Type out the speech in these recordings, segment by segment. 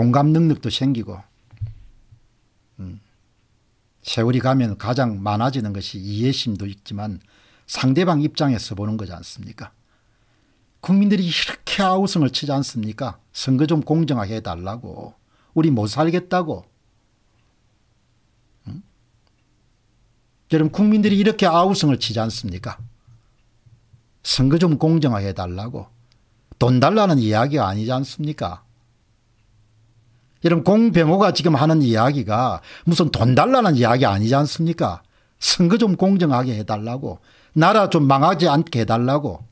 공감 능력도 생기고 음, 세월이 가면 가장 많아지는 것이 이해심도 있지만 상대방 입장에서 보는 거지 않습니까? 국민들이 이렇게 아우성을 치지 않습니까? 선거 좀 공정하게 해달라고. 우리 못 살겠다고. 응? 음? 여러분 국민들이 이렇게 아우성을 치지 않습니까? 선거 좀 공정하게 해달라고. 돈 달라는 이야기가 아니지 않습니까? 이런 공병호가 지금 하는 이야기가 무슨 돈 달라는 이야기 아니지 않습니까? 선거 좀 공정하게 해달라고 나라 좀 망하지 않게 해달라고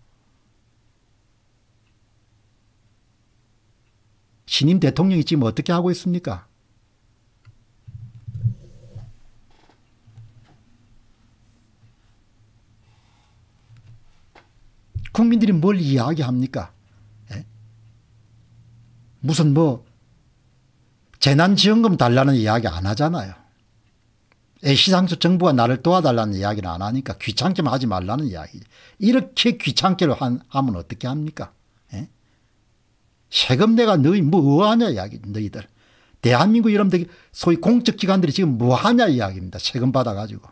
신임 대통령이 지금 어떻게 하고 있습니까? 국민들이 뭘 이야기합니까? 예? 무슨 뭐 재난지원금 달라는 이야기 안 하잖아요. 애시당초 정부가 나를 도와달라는 이야기를 안 하니까 귀찮게 하지 말라는 이야기 이렇게 귀찮게 한, 하면 어떻게 합니까? 예? 세금 내가 너희 뭐하냐 이야기 너희들. 대한민국 이런 소위 공적기관들이 지금 뭐하냐 이야기입니다. 세금 받아가지고.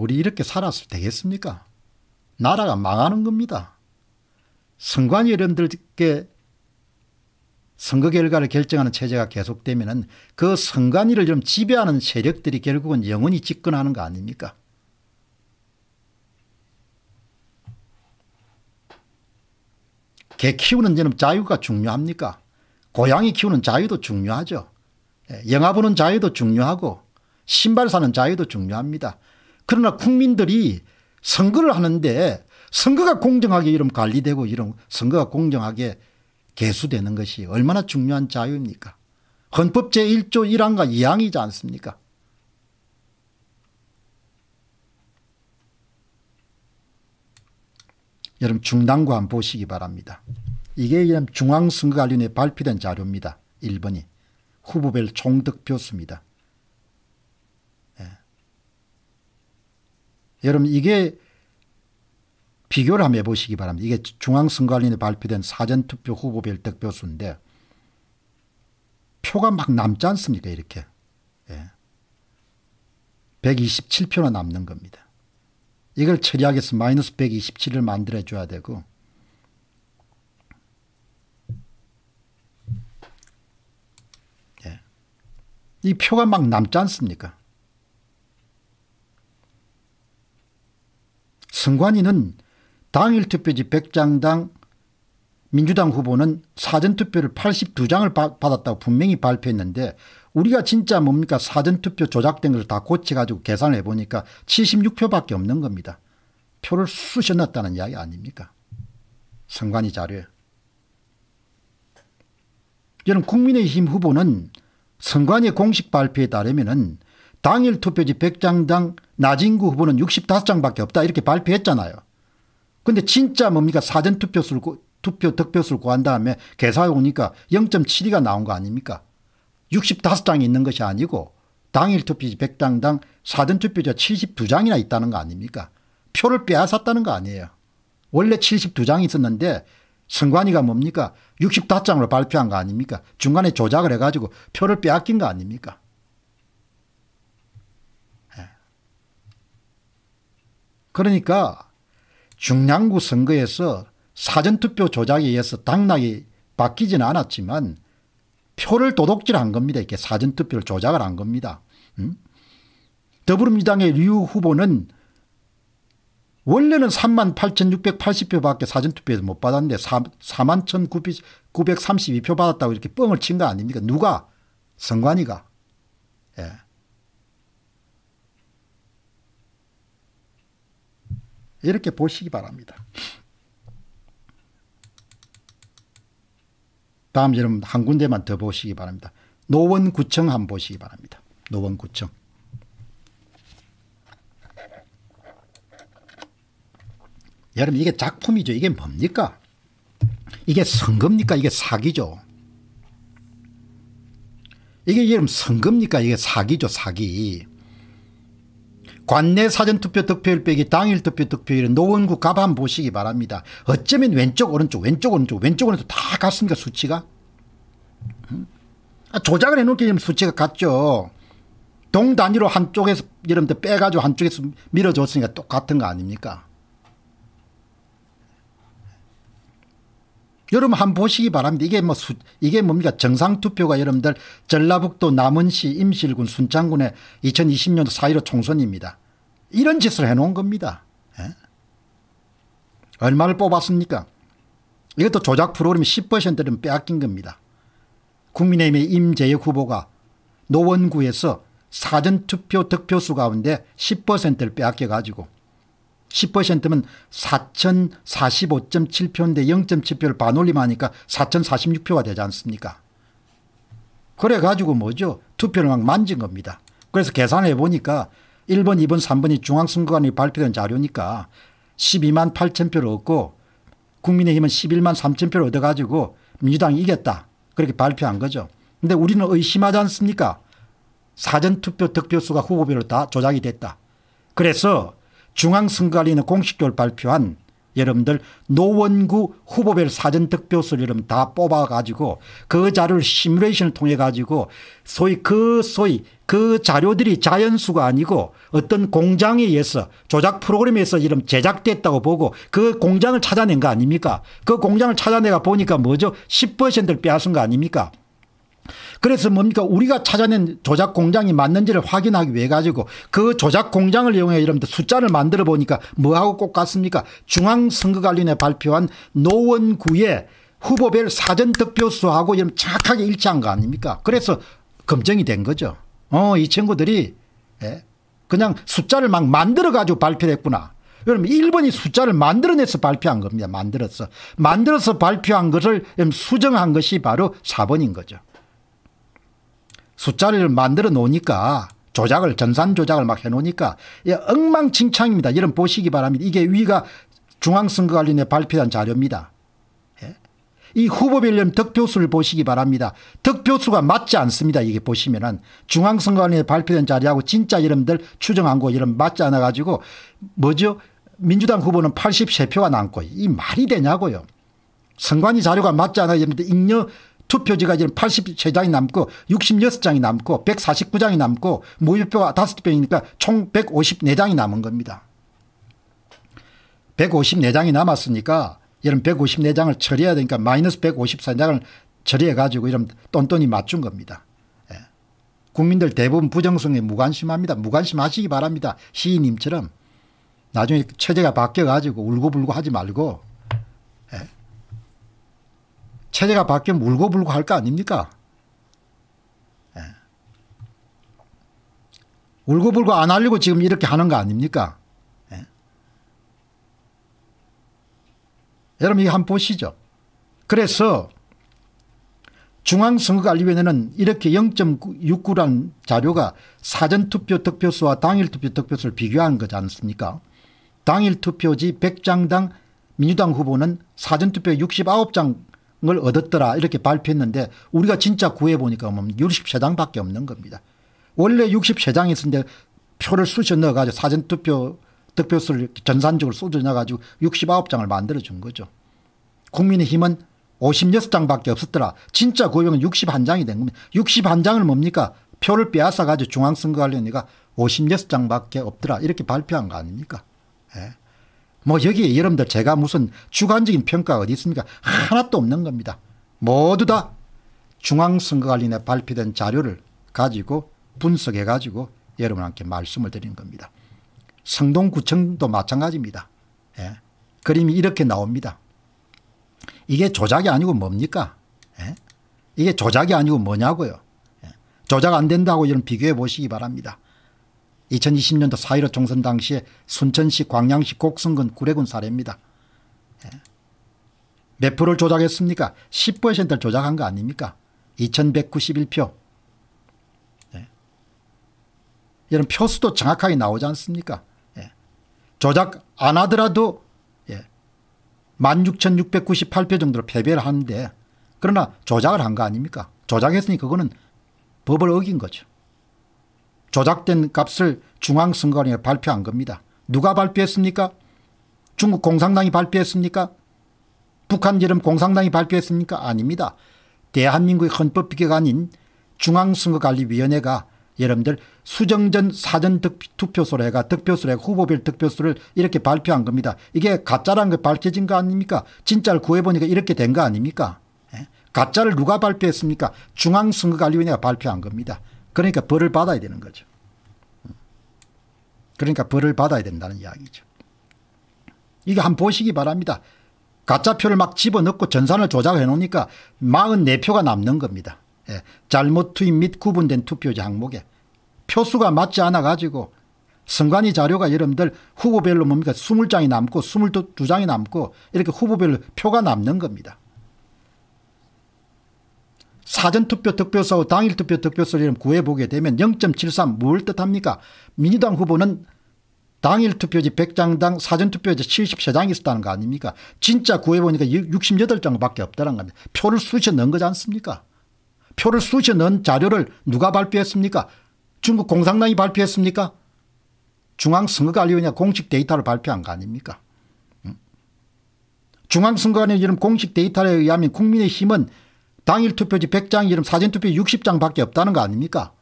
우리 이렇게 살아서 되겠습니까? 나라가 망하는 겁니다. 선관 여러분들께 선거 결과를 결정하는 체제가 계속되면 그 선관위를 좀 지배하는 세력들이 결국은 영원히 집권하는 거 아닙니까? 개 키우는 데는 자유가 중요합니까? 고양이 키우는 자유도 중요하죠. 예, 영화 보는 자유도 중요하고 신발 사는 자유도 중요합니다. 그러나 국민들이 선거를 하는데 선거가 공정하게 이런 관리되고 이런 선거가 공정하게 개수되는 것이 얼마나 중요한 자유입니까? 헌법 제1조 1항과 2항이지 않습니까? 여러분 중단과 한 보시기 바랍니다. 이게 중앙선거관리위원회 발표된 자료입니다. 1번이 후보별 총득표수입니다. 여러분 이게 비교를 한번 해보시기 바랍니다. 이게 중앙선관위에 발표된 사전투표 후보별 득표수인데 표가 막 남지 않습니까 이렇게. 예. 127표나 남는 겁니다. 이걸 처리하기 위해서 마이너스 127을 만들어줘야 되고 예. 이 표가 막 남지 않습니까 선관이는 당일 투표지 100장당 민주당 후보는 사전투표를 82장을 받았다고 분명히 발표했는데 우리가 진짜 뭡니까 사전투표 조작된 것을 다 고쳐가지고 계산을 해보니까 76표밖에 없는 겁니다. 표를 쑤셔 넣었다는 이야기 아닙니까? 선관이 자료에. 여러분 국민의힘 후보는 선관위 공식 발표에 따르면 은 당일 투표지 100장당 나진구 후보는 65장밖에 없다 이렇게 발표했잖아요. 근데 진짜 뭡니까 사전투표 수를 투표 득표수를 구한 다음에 계산해 오니까 0.72가 나온 거 아닙니까? 65장이 있는 것이 아니고 당일 투표지 100당당 사전투표자 72장이나 있다는 거 아닙니까? 표를 빼앗았다는 거 아니에요. 원래 72장이 있었는데 선관위가 뭡니까? 65장으로 발표한 거 아닙니까? 중간에 조작을 해가지고 표를 빼앗긴 거 아닙니까? 그러니까 중량구 선거에서 사전투표 조작에 의해서 당락이 바뀌지는 않았지만 표를 도둑질한 겁니다. 이렇게 사전투표를 조작을 한 겁니다. 음? 더불어민주당의 류 후보는 원래는 3만 8,680표밖에 사전투표에서 못 받았는데 4만 1,932표 받았다고 이렇게 뻥을 친 거 아닙니까? 누가? 선관위가. 예. 이렇게 보시기 바랍니다. 다음 여러분 한 군데만 더 보시기 바랍니다. 노원구청 한번 보시기 바랍니다. 노원구청. 여러분 이게 작품이죠. 이게 뭡니까? 이게 선거입니까? 이게 사기죠. 이게 여러분 선거입니까? 이게 사기죠. 사기. 관내 사전투표 득표율 빼기 당일 투표 득표율은 노원구 가반 보시기 바랍니다. 어쩌면 왼쪽 오른쪽 왼쪽 오른쪽 왼쪽 오른쪽 다 같습니까 수치가? 아, 조작을 해놓기 수치가 같죠. 동 단위로 한쪽에서 여러분들 빼가지고 한쪽에서 밀어줬으니까 똑같은 거 아닙니까? 여러분 한 보시기 바랍니다. 이게 뭐 수, 이게 뭡니까? 정상 투표가 여러분들 전라북도 남원시 임실군 순창군의 2020년도 4.15 총선입니다. 이런 짓을 해놓은 겁니다. 예? 얼마를 뽑았습니까? 이것도 조작 프로그램 10%는 빼앗긴 겁니다. 국민의힘의 임재혁 후보가 노원구에서 사전투표 득표수 가운데 10%를 빼앗겨가지고 10%면 4,045.7표인데 0.7표를 반올림하니까 4,046표가 되지 않습니까? 그래가지고 뭐죠? 투표를 막 만진 겁니다. 그래서 계산해 보니까 1번 2번 3번이 중앙선거관이 발표된 자료니까 12만 8천 표를 얻고 국민의힘은 11만 3천 표를 얻어가지고 민주당이 이겼다 그렇게 발표한 거죠. 근데 우리는 의심하지 않습니까 사전투표 득표수가 후보별로 다 조작이 됐다. 그래서 중앙선거관리는 공식적으로 발표한 여러분들 노원구 후보별 사전특표수를 여러분 다 뽑아가지고 그 자료를 시뮬레이션을 통해 가지고 소위 그 소위 그 자료들이 자연수가 아니고 어떤 공장에 의해서 조작 프로그램에서 이름 제작됐다고 보고 그 공장을 찾아낸 거 아닙니까 그 공장을 찾아내가 보니까 뭐죠 10%를 빼앗은 거 아닙니까 그래서 뭡니까 우리가 찾아낸 조작 공장이 맞는지를 확인하기 위해 가지고 그 조작 공장을 이용해 여러분들 숫자를 만들어 보니까 뭐하고 꼭 같습니까 중앙선거관리위원회 발표한 노원구의 후보별 사전 득표수하고 이런 착하게 일치한 거 아닙니까 그래서 검증이 된 거죠 어이 친구들이 예? 그냥 숫자를 막 만들어 가지고 발표를 했구나 여러분 일본이 숫자를 만들어내서 발표한 겁니다. 만들어서. 만들어서 발표한 것을 수정한 것이 바로 4번인 거죠. 숫자를 만들어 놓으니까 조작을 전산 조작을 막 해놓으니까 예, 엉망진창입니다. 여러분 보시기 바랍니다. 이게 위가 중앙선거관리위원회 발표한 자료입니다. 예? 이 후보별님 득표수를 보시기 바랍니다. 득표수가 맞지 않습니다. 이게 보시면은 중앙선거관리위원회 발표된 자료하고 진짜 여러분들 추정한거 이런 맞지 않아 가지고 뭐죠? 민주당 후보는 83표가 남고 이 말이 되냐고요. 선관위 자료가 맞지 않아 여러분들 인여 투표지가 지금 83장이 남고 66장이 남고 149장이 남고 무효표가 5표이니까 총 154장이 남은 겁니다. 154장이 남았으니까 이런 154장을 처리해야 되니까 마이너스 154장을 처리해 가지고 이런 똔똔이 맞춘 겁니다. 예. 국민들 대부분 부정성에 무관심합니다. 무관심하시기 바랍니다. 시인님처럼 나중에 체제가 바뀌어 가지고 울고불고 하지 말고 체제가 바뀌면 울고불고 할 거 아닙니까? 예. 울고불고 안 하려고 지금 이렇게 하는 거 아닙니까? 예. 여러분 이거 한번 보시죠. 그래서 중앙선거관리위원회는 이렇게 0.69란 자료가 사전투표 득표수와 당일투표 득표수를 비교한 거지 않습니까? 당일투표지 100장당 민주당 후보는 사전투표 69장 을 얻었더라 이렇게 발표했는데 우리가 진짜 구해보니까 60세장밖에 뭐 없는 겁니다. 원래 60세장이 있었는데 표를 쑤셔 넣어가지고 사전투표 득표수를 전산적으로 쑤셔 넣어가지고 69장을 만들어준 거죠. 국민의힘은 56장밖에 없었더라. 진짜 고용은 61장이 된 겁니다. 61장을 뭡니까? 표를 빼앗아가지고 중앙선거관리위원회가 56장밖에 없더라. 이렇게 발표한 거 아닙니까? 예. 뭐 여기에 여러분들 제가 무슨 주관적인 평가 어디 있습니까? 하나도 없는 겁니다. 모두 다 중앙선거관리에 발표된 자료를 가지고 분석해 가지고 여러분께 말씀을 드리는 겁니다. 성동구청도 마찬가지입니다. 예. 그림이 이렇게 나옵니다. 이게 조작이 아니고 뭡니까? 예? 이게 조작이 아니고 뭐냐고요. 예. 조작 안 된다고 이런 비교해 보시기 바랍니다. 2020년도 4.15 총선 당시에 순천시 광양시 곡성군 구례군 사례입니다. 예. 몇 표를 조작했습니까? 10%를 조작한 거 아닙니까? 2191표. 예. 이런 표수도 정확하게 나오지 않습니까? 예. 조작 안 하더라도 16,698표 정도로 패배를 하는데 그러나 조작을 한 거 아닙니까? 조작했으니 그거는 법을 어긴 거죠. 조작된 값을 중앙선관에 발표한 겁니다. 누가 발표했습니까? 중국 공산당이 발표했습니까? 북한 이름 공산당이 발표했습니까? 아닙니다. 대한민국의 헌법비교가 중앙선거관리위원회가 여러분들 수정전 사전 투표소래가 득표수래가 후보별 득표수를 이렇게 발표한 겁니다. 이게 가짜라는 게 밝혀진 거 아닙니까? 진짜를 구해보니까 이렇게 된 거 아닙니까? 예? 가짜를 누가 발표했습니까? 중앙선거관리위원회가 발표한 겁니다. 그러니까 벌을 받아야 되는 거죠. 그러니까 벌을 받아야 된다는 이야기죠. 이거 한번 보시기 바랍니다. 가짜표를 막 집어넣고 전산을 조작해 놓으니까 44표가 남는 겁니다. 예. 잘못 투입 및 구분된 투표지 항목에 표수가 맞지 않아 가지고 선관위 자료가 여러분들 후보별로 뭡니까 20장이 남고 22장이 남고 이렇게 후보별로 표가 남는 겁니다. 사전투표 득표수 당일투표 득표수를 구해보게 되면 0.73 뭘 뜻합니까 민주당 후보는 당일 투표지 100장당 사전투표지 7 3장 있었다는 거 아닙니까 진짜 구해보니까 68장밖에 없다는 겁니다 표를 수시 넣은 거지 않습니까 표를 수시 넣은 자료를 누가 발표했습니까 중국 공산당이 발표했습니까 중앙선거관리위원회 공식 데이터를 발표한 거 아닙니까 중앙선거관리위원회 공식 데이터에 의하면 국민의힘은 당일 투표지 100장 이름 사전투표 60장밖에 없다는 거 아닙니까?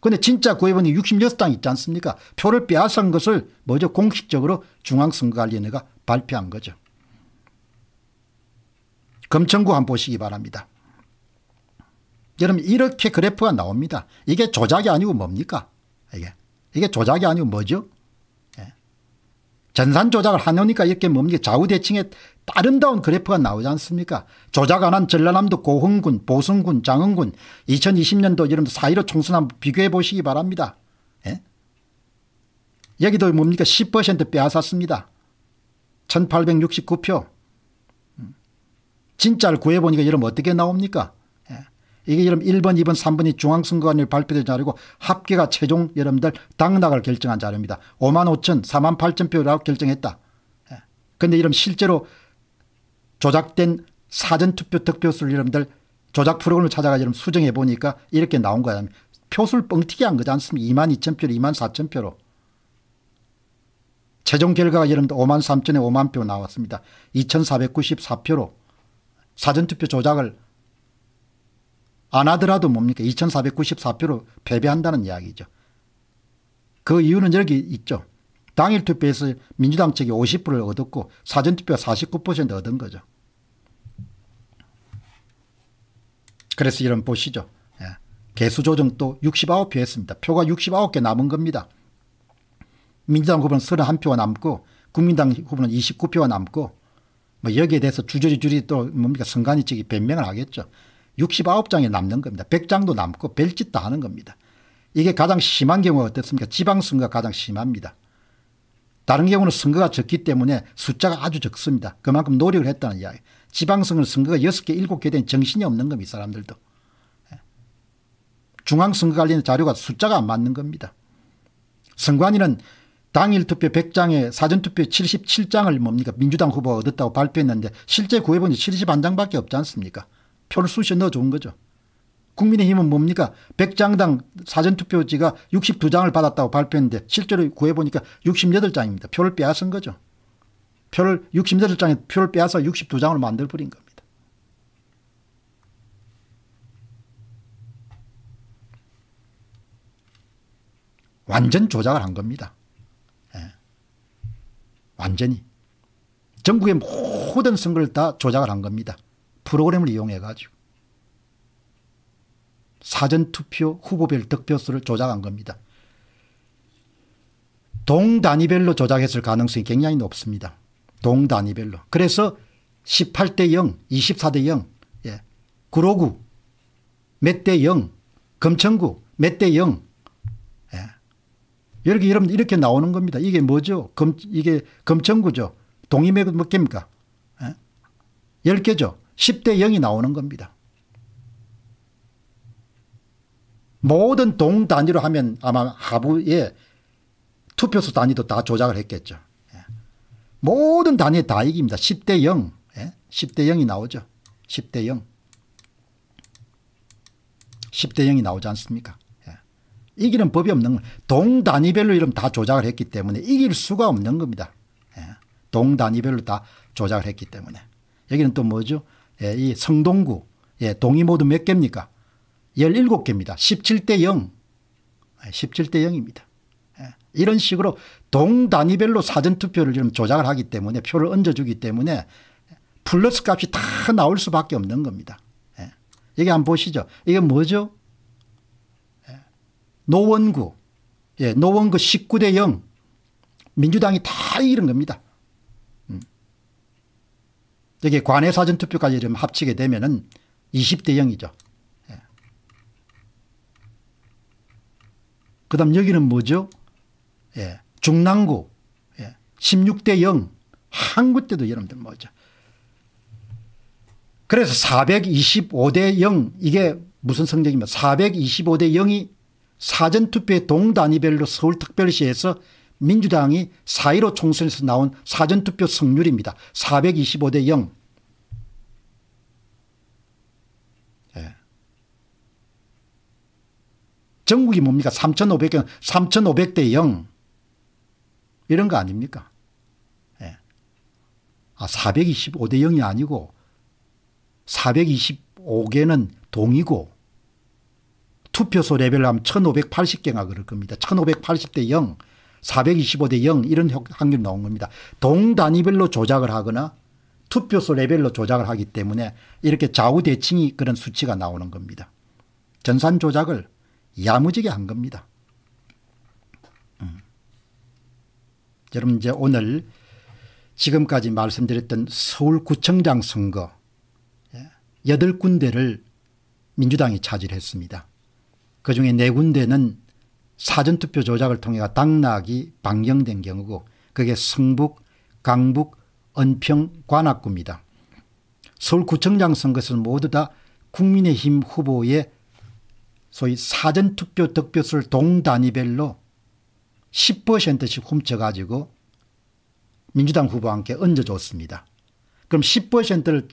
그데 진짜 구해보니 66장 있지 않습니까? 표를 빼앗은 것을 먼저 공식적으로 중앙선거관리위원회가 발표한 거죠. 검청구 한번 보시기 바랍니다. 여러분 이렇게 그래프가 나옵니다. 이게 조작이 아니고 뭡니까? 이게 이게 조작이 아니고 뭐죠? 전산 조작을 하노니까 이렇게 뭡니까 좌우대칭의 아름다운 그래프가 나오지 않습니까 조작 안한 전라남도 고흥군 보성군 장흥군 2020년도 여러분 4.15 총선 한번 비교해 보시기 바랍니다. 예? 여기도 뭡니까 10% 빼앗았습니다. 1869표 음. 진짜를 구해보니까 여러분 어떻게 나옵니까 이게 여러분 1번, 2번, 3번이 중앙선거관이 발표된 자료고 합계가 최종 여러분들 당락을 결정한 자료입니다. 5만 5천, 4만 8천 표라고 결정했다. 그런데 예. 이런 실제로 조작된 사전투표 득표수를 여러분들 조작 프로그램을 찾아가 여러분 수정해 보니까 이렇게 나온 거야. 표수를 뻥튀기 한 거지 않습니까? 2만 2천 표로 2만 4천 표로. 최종 결과가 여러분들 5만 3천에 5만 표 나왔습니다. 2,494표로 사전투표 조작을 안 하더라도 뭡니까 2494표로 패배한다는 이야기죠. 그 이유는 여기 있죠. 당일 투표에서 민주당 측이 50%를 얻었고 사전투표 49% 얻은 거죠. 그래서 이런 보시죠. 예. 개수 조정도 69표 했습니다. 표가 69개 남은 겁니다. 민주당 후보는 31표가 남고 국민당 후보는 29표가 남고 뭐 여기에 대해서 주저리주리 저또 뭡니까 선관위 측이 변명을 하겠죠. 6 9장에 남는 겁니다. 100장도 남고 별짓 도 하는 겁니다. 이게 가장 심한 경우가 어떻습니까? 지방선거가 가장 심합니다. 다른 경우는 선거가 적기 때문에 숫자가 아주 적습니다. 그만큼 노력을 했다는 이야기. 지방선거는 선거가 6개, 7개 된 정신이 없는 겁니다. 사람들도. 예. 중앙선거 관련 자료가 숫자가 안 맞는 겁니다. 선관위는 당일 투표 100장에 사전투표 77장을 뭡니까 민주당 후보가 얻었다고 발표했는데 실제 구해본지 71장밖에 없지 않습니까 표를 쑤셔 넣어준 거죠. 국민의힘은 뭡니까 백장당 사전투표지가 62장을 받았다고 발표했는데 실제로 구해보니까 68장입니다. 표를 빼앗은 거죠. 표를 68장에 표를 빼앗아 62장으로 만들어버린 겁니다. 완전 조작을 한 겁니다. 예. 완전히. 전국의 모든 선거를 다 조작을 한 겁니다. 프로그램을 이용해 가지고 사전투표 후보별 득표수를 조작한 겁니다. 동단위별로 조작했을 가능성이 굉장히 높습니다. 동단위별로. 그래서 18대 0, 24대 0, 예. 구로구 몇대 0, 금천구 몇대 0. 예. 이렇 여러분 이렇게 나오는 겁니다. 이게 뭐죠? 금, 이게 금천구죠. 동임회가 몇 개입니까? 예. 10개죠. 10대 0이 나오는 겁니다. 모든 동 단위로 하면 아마 하부에 투표수 단위도 다 조작을 했겠죠. 예. 모든 단위에 다 이깁니다. 10대 0. 10대 0이 나오죠. 10대 0. 10대 0이 나오지 않습니까? 예. 이기는 법이 없는 동 단위별로 이름 다 조작을 했기 때문에 이길 수가 없는 겁니다. 예. 동 단위별로 다 조작을 했기 때문에. 여기는 또 뭐죠? 예, 이 성동구 예, 동이 모두 몇 개입니까? 17개입니다. 17대 0. 17대 아, 0입니다. 예, 이런 식으로 동 단위별로 사전투표를 좀 조작을 하기 때문에 표를 얹어주기 때문에 플러스 값이 다 나올 수밖에 없는 겁니다. 예, 이게 한번 보시죠. 이게 뭐죠? 노원구. 예, 노원구 19대 0. 민주당이 다 이런 겁니다. 여기 관외 사전투표까지 합치게 되면은 20대 0이죠. 예. 그 다음 여기는 뭐죠? 예. 중랑구. 예. 16대 0. 한국 때도 여러분들 뭐죠. 그래서 425대 0 이게 무슨 성적입니까? 425대 0이 사전투표의 동단위별로 서울특별시에서 민주당이 4.15 총선에서 나온 사전투표 승률입니다. 425대 0. 예. 전국이 뭡니까? 3 5 0 0 3,500대 0. 이런 거 아닙니까? 예. 아, 425대 0이 아니고 425개는 동이고 투표소 레벨 하면 1580개가 그럴 겁니다. 1580대 0. 425대 0 이런 확률이 나온 겁니다. 동단위별로 조작을 하거나 투표소 레벨로 조작을 하기 때문에 이렇게 좌우대칭이 그런 수치가 나오는 겁니다. 전산 조작을 야무지게 한 겁니다. 음. 여러분 이제 오늘 지금까지 말씀드렸던 서울구청장 선거 8군데를 예, 민주당이 차지했습니다. 그중에 4군데는 사전투표 조작을 통해가 당락이 반경된 경우고 그게 성북, 강북, 언평, 관악구입니다. 서울구청장 선거에서는 모두 다 국민의힘 후보의 소위 사전투표 득표수를 동단위별로 10%씩 훔쳐가지고 민주당 후보와 함께 얹어줬습니다. 그럼 10%를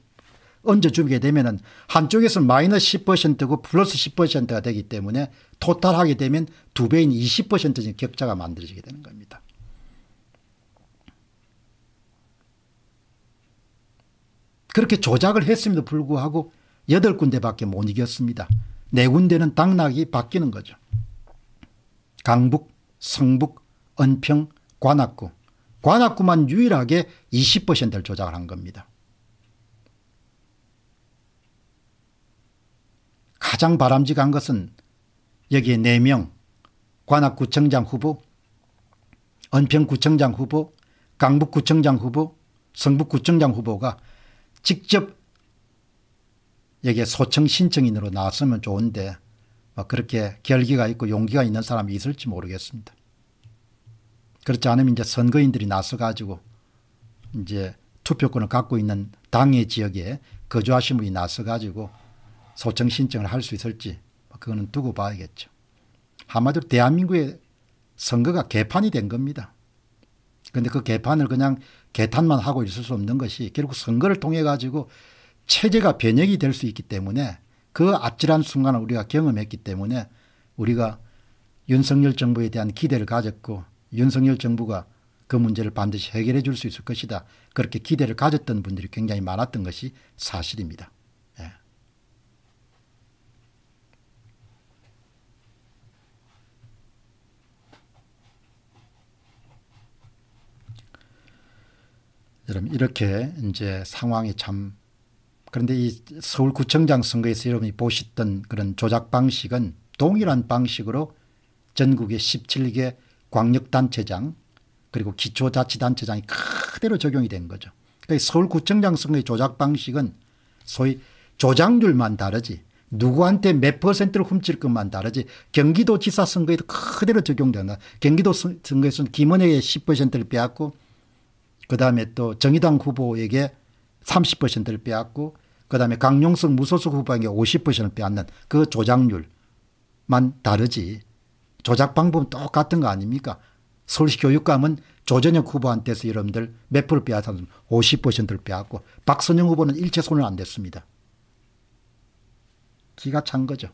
얹어주게 되면은 한쪽에서 마이너스 10%고 플러스 10%가 되기 때문에 토탈하게 되면 두 배인 20%의 격차가 만들어지게 되는 겁니다. 그렇게 조작을 했음에도 불구하고 8군데밖에 못 이겼습니다. 4군데는 당락이 바뀌는 거죠. 강북, 성북, 은평, 관악구. 관악구만 유일하게 20%를 조작을 한 겁니다. 가장 바람직한 것은 여기에 4명 관악구청장 후보 은평구청장 후보 강북구청장 후보 성북구청장 후보가 직접 여기에 소청 신청인으로 나왔으면 좋은데 뭐 그렇게 결기가 있고 용기가 있는 사람이 있을지 모르겠습니다. 그렇지 않으면 이제 선거인들이 나서가지고 이제 투표권을 갖고 있는 당의 지역에 거주하신 분이 나서가지고 소청 신청을 할 수 있을지 그거는 두고 봐야겠죠. 한마디로 대한민국의 선거가 개판이 된 겁니다. 그런데 그 개판을 그냥 개탄만 하고 있을 수 없는 것이 결국 선거를 통해 가지고 체제가 변혁이 될 수 있기 때문에 그 아찔한 순간을 우리가 경험했기 때문에 우리가 윤석열 정부에 대한 기대를 가졌고 윤석열 정부가 그 문제를 반드시 해결해 줄 수 있을 것이다. 그렇게 기대를 가졌던 분들이 굉장히 많았던 것이 사실입니다. 여러분 이렇게 이제 상황이 참 그런데 이 서울구청장 선거에서 여러분이 보셨던 그런 조작 방식은 동일한 방식으로 전국의 17개 광역단체장 그리고 기초자치단체장이 그대로 적용이 된 거죠. 그러니까 서울구청장 선거의 조작 방식은 소위 조작률만 다르지 누구한테 몇 퍼센트를 훔칠 것만 다르지 경기도지사 선거에도 그대로 적용된다. 경기도 선거에서는 김은혜의 10%를 빼앗고 그다음에 또 정의당 후보에게 30%를 빼앗고 그다음에 강용석 무소속 후보에게 50%를 빼앗는 그 조작률만 다르지 조작 방법은 똑같은 거 아닙니까? 서울시 교육감은 조전혁 후보한테서 여러분들 몇 프로 빼앗았는 50%를 빼앗고 박선영 후보는 일체 손을 안 댔습니다. 기가 찬 거죠.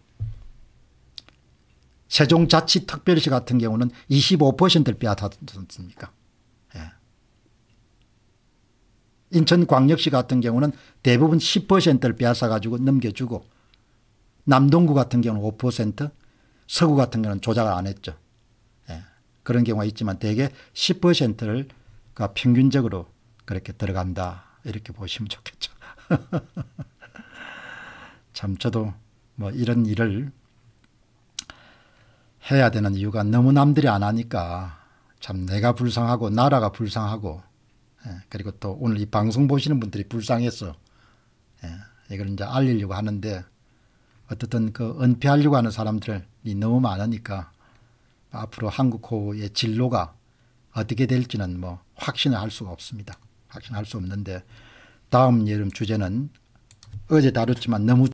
세종자치특별시 같은 경우는 25%를 빼앗았습니까? 인천광역시 같은 경우는 대부분 10%를 빼앗아 가지고 넘겨주고 남동구 같은 경우는 5% 서구 같은 경우는 조작을 안 했죠. 예. 그런 경우가 있지만 대개 10%를 그러니까 평균적으로 그렇게 들어간다 이렇게 보시면 좋겠죠. 참 저도 뭐 이런 일을 해야 되는 이유가 너무 남들이 안 하니까 참 내가 불쌍하고 나라가 불쌍하고 예, 그리고 또 오늘 이 방송 보시는 분들이 불쌍해서 예, 이걸 이제 알리려고 하는데 어떻든 그 은폐하려고 하는 사람들이 너무 많으니까 앞으로 한국 호의 진로가 어떻게 될지는 뭐 확신을 할 수가 없습니다. 확신할 수 없는데 다음 여름 주제는 어제 다뤘지만 너무